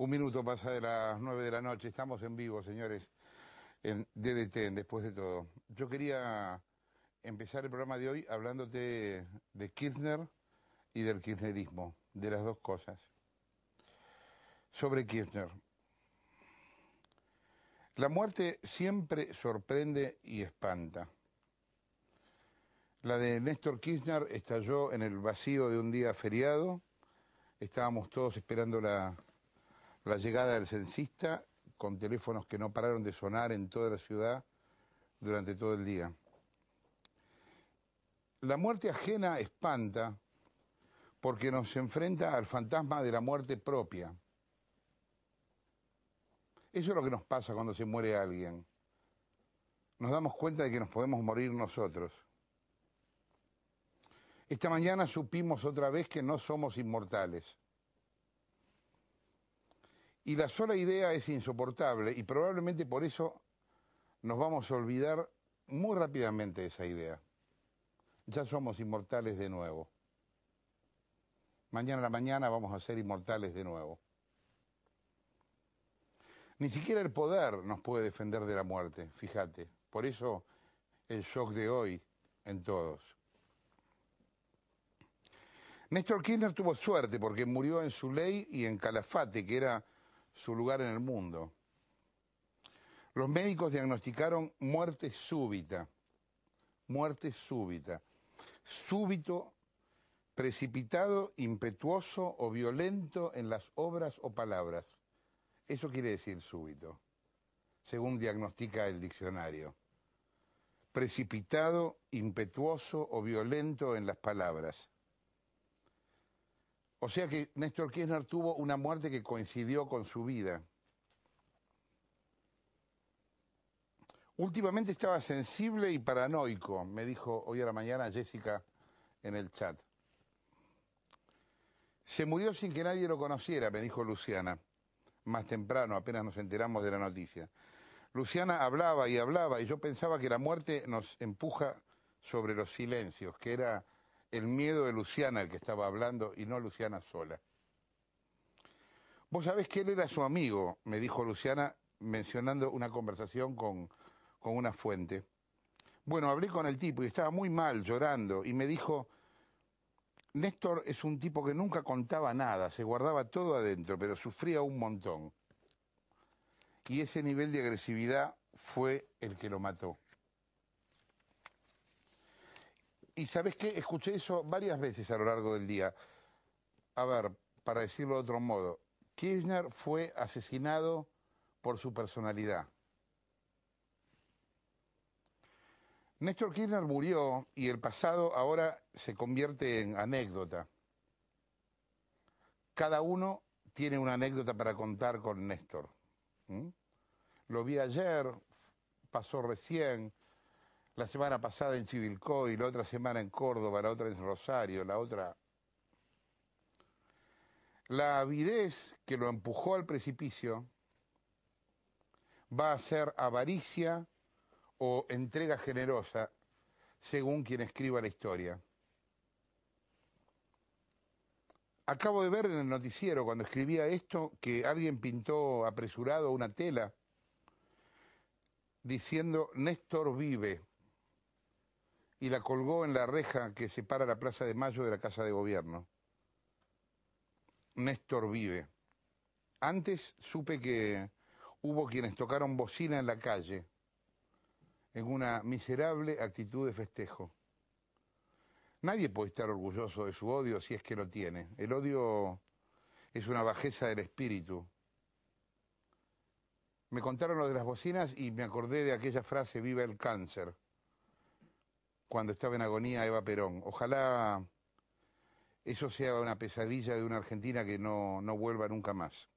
Un minuto pasa de las nueve de la noche, estamos en vivo, señores, en DDT, después de todo. Yo quería empezar el programa de hoy hablándote de Kirchner y del kirchnerismo, de las dos cosas. Sobre Kirchner. La muerte siempre sorprende y espanta. La de Néstor Kirchner estalló en el vacío de un día feriado. Estábamos todos esperando la, la llegada del censista con teléfonos que no pararon de sonar en toda la ciudad durante todo el día. La muerte ajena espanta porque nos enfrenta al fantasma de la muerte propia. Eso es lo que nos pasa cuando se muere alguien. Nos damos cuenta de que nos podemos morir nosotros. Esta mañana supimos otra vez que no somos inmortales. Y la sola idea es insoportable y probablemente por eso nos vamos a olvidar muy rápidamente esa idea. Ya somos inmortales de nuevo. Mañana a la mañana vamos a ser inmortales de nuevo. Ni siquiera el poder nos puede defender de la muerte, fíjate. Por eso el shock de hoy en todos. Néstor Kirchner tuvo suerte porque murió en su ley y en Calafate, que era su lugar en el mundo. Los médicos diagnosticaron muerte súbita, muerte súbita, súbito, precipitado, impetuoso o violento en las obras o palabras. Eso quiere decir súbito, según diagnostica el diccionario. Precipitado, impetuoso o violento en las palabras. O sea que Néstor Kirchner tuvo una muerte que coincidió con su vida. Últimamente estaba sensible y paranoico, me dijo hoy a la mañana Jessica en el chat. Se murió sin que nadie lo conociera, me dijo Luciana. Más temprano, apenas nos enteramos de la noticia. Luciana hablaba y hablaba y yo pensaba que la muerte nos empuja sobre los silencios, que era el miedo de Luciana, el que estaba hablando, y no Luciana sola. Vos sabés que él era su amigo, me dijo Luciana, mencionando una conversación con, con una fuente. Bueno, hablé con el tipo y estaba muy mal, llorando, y me dijo, Néstor es un tipo que nunca contaba nada, se guardaba todo adentro, pero sufría un montón. Y ese nivel de agresividad fue el que lo mató. Y sabes qué, escuché eso varias veces a lo largo del día. A ver, para decirlo de otro modo, Kirchner fue asesinado por su personalidad. Néstor Kirchner murió y el pasado ahora se convierte en anécdota. Cada uno tiene una anécdota para contar con Néstor. Lo vi ayer, pasó recién, la semana pasada en y la otra semana en Córdoba, la otra en Rosario, la otra... La avidez que lo empujó al precipicio va a ser avaricia o entrega generosa, según quien escriba la historia. Acabo de ver en el noticiero, cuando escribía esto, que alguien pintó apresurado una tela diciendo Néstor vive y la colgó en la reja que separa la Plaza de Mayo de la Casa de Gobierno. Néstor vive. Antes supe que hubo quienes tocaron bocina en la calle, en una miserable actitud de festejo. Nadie puede estar orgulloso de su odio si es que lo tiene. El odio es una bajeza del espíritu. Me contaron lo de las bocinas y me acordé de aquella frase, viva el cáncer cuando estaba en agonía Eva Perón. Ojalá eso sea una pesadilla de una Argentina que no, vuelva nunca más.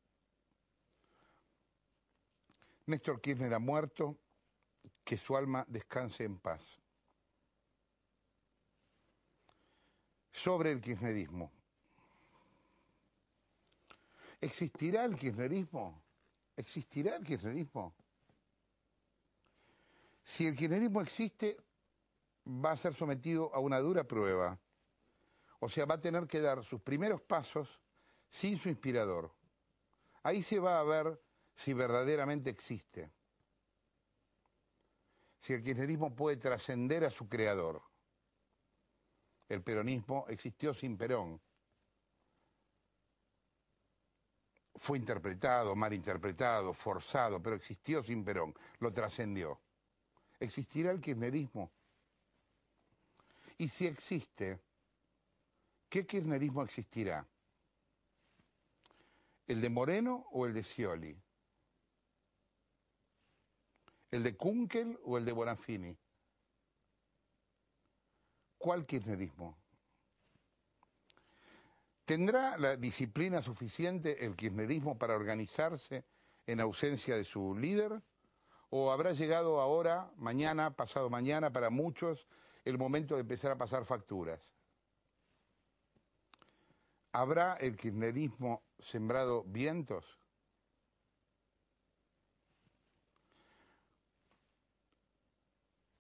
Néstor Kirchner ha muerto, que su alma descanse en paz. Sobre el kirchnerismo. ¿Existirá el kirchnerismo? ¿Existirá el kirchnerismo? Si el kirchnerismo existe, va a ser sometido a una dura prueba. O sea, va a tener que dar sus primeros pasos sin su inspirador. Ahí se va a ver si verdaderamente existe. Si el kirchnerismo puede trascender a su creador. El peronismo existió sin Perón. Fue interpretado, mal interpretado, forzado, pero existió sin Perón. Lo trascendió. ¿Existirá el kirchnerismo? Y si existe, ¿qué kirchnerismo existirá? ¿El de Moreno o el de Scioli? ¿El de Kunkel o el de Bonafini? ¿Cuál kirchnerismo? ¿Tendrá la disciplina suficiente el kirchnerismo para organizarse en ausencia de su líder? ¿O habrá llegado ahora, mañana, pasado mañana, para muchos, el momento de empezar a pasar facturas. ¿Habrá el kirchnerismo sembrado vientos?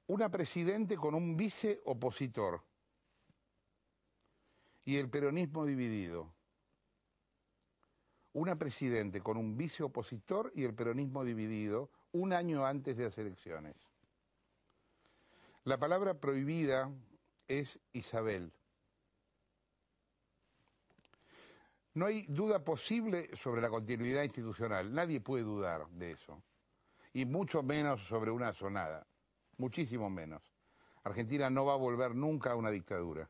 Una presidente con un vice opositor y el peronismo dividido. Una presidente con un vice opositor y el peronismo dividido un año antes de las elecciones. La palabra prohibida es Isabel. No hay duda posible sobre la continuidad institucional, nadie puede dudar de eso, y mucho menos sobre una sonada, muchísimo menos. Argentina no va a volver nunca a una dictadura.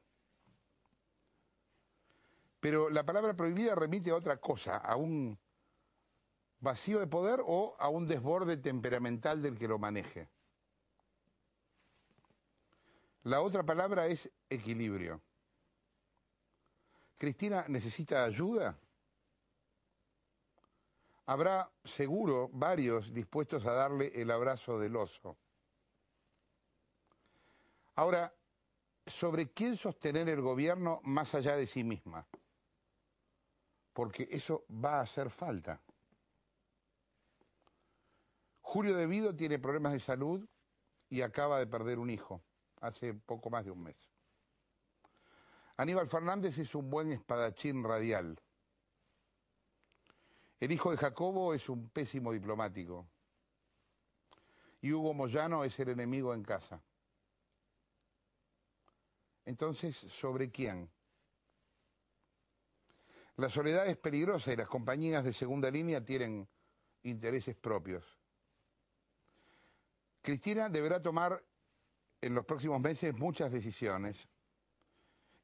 Pero la palabra prohibida remite a otra cosa, a un vacío de poder o a un desborde temperamental del que lo maneje. La otra palabra es equilibrio. ¿Cristina necesita ayuda? Habrá seguro varios dispuestos a darle el abrazo del oso. Ahora, sobre quién sostener el gobierno más allá de sí misma, porque eso va a hacer falta. Julio De Vido tiene problemas de salud y acaba de perder un hijo hace poco más de un mes. Aníbal Fernández es un buen espadachín radial. El hijo de Jacobo es un pésimo diplomático. Y Hugo Moyano es el enemigo en casa. Entonces, ¿sobre quién? La soledad es peligrosa y las compañías de segunda línea tienen intereses propios. Cristina deberá tomar en los próximos meses muchas decisiones.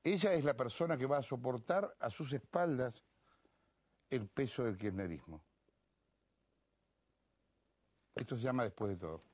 Ella es la persona que va a soportar a sus espaldas el peso del kirchnerismo. Esto se llama después de todo.